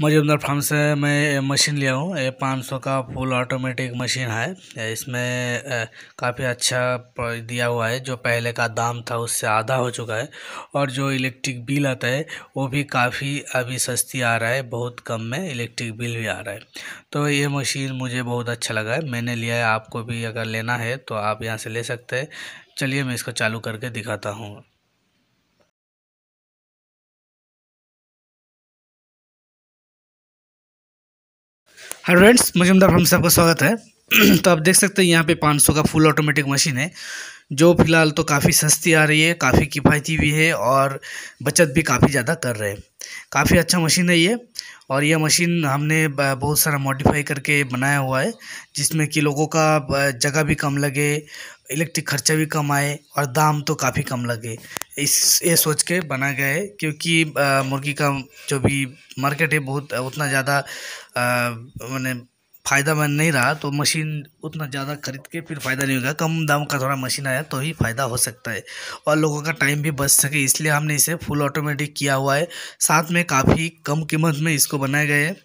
Majumdar farm से मैं machine लिया हूँ ये पाँच सौ का फुल ऑटोमेटिक मशीन है इसमें काफ़ी अच्छा दिया हुआ है जो पहले का दाम था उससे आधा हो चुका है और जो इलेक्ट्रिक बिल आता है वो भी काफ़ी अभी सस्ती आ रहा है बहुत कम में इलेक्ट्रिक बिल भी आ रहा है तो ये मशीन मुझे बहुत अच्छा लगा है मैंने लिया है आपको भी अगर लेना है तो आप यहाँ से ले सकते हैं चलिए मैं इसको चालू करके दिखाता हूँ हेलो फ्रेंड्स मजुमदार साहब का स्वागत है तो आप देख सकते हैं यहाँ पे 500 का फुल ऑटोमेटिक मशीन है जो फिलहाल तो काफ़ी सस्ती आ रही है काफ़ी किफ़ायती भी है और बचत भी काफ़ी ज़्यादा कर रहे हैं काफ़ी अच्छा मशीन है ये और यह मशीन हमने बहुत सारा मॉडिफाई करके बनाया हुआ है जिसमें कि लोगों का जगह भी कम लगे इलेक्ट्रिक खर्चा भी कम आए और दाम तो काफ़ी कम लगे इस ये सोच के बना गया है क्योंकि मुर्गी का जो भी मार्केट है बहुत उतना ज़्यादा मैंने फ़ायदेमंद नहीं रहा तो मशीन उतना ज़्यादा खरीद के फिर फ़ायदा नहीं होगा कम दाम का थोड़ा मशीन आया तो ही फ़ायदा हो सकता है और लोगों का टाइम भी बच सके इसलिए हमने इसे फुल ऑटोमेटिक किया हुआ है साथ में काफ़ी कम कीमत में इसको बनाया गया है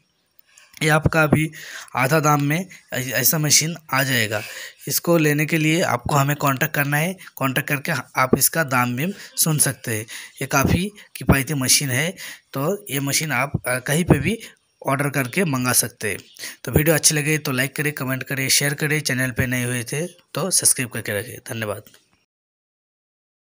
ये आपका अभी आधा दाम में ऐसा मशीन आ जाएगा इसको लेने के लिए आपको हमें कांटेक्ट करना है कांटेक्ट करके आप इसका दाम भी सुन सकते हैं ये काफ़ी किफ़ायती मशीन है तो ये मशीन आप कहीं पे भी ऑर्डर करके मंगा सकते हैं तो वीडियो अच्छी लगे तो लाइक करें कमेंट करें शेयर करें चैनल पे नए हुए थे तो सब्सक्राइब करके रखें धन्यवाद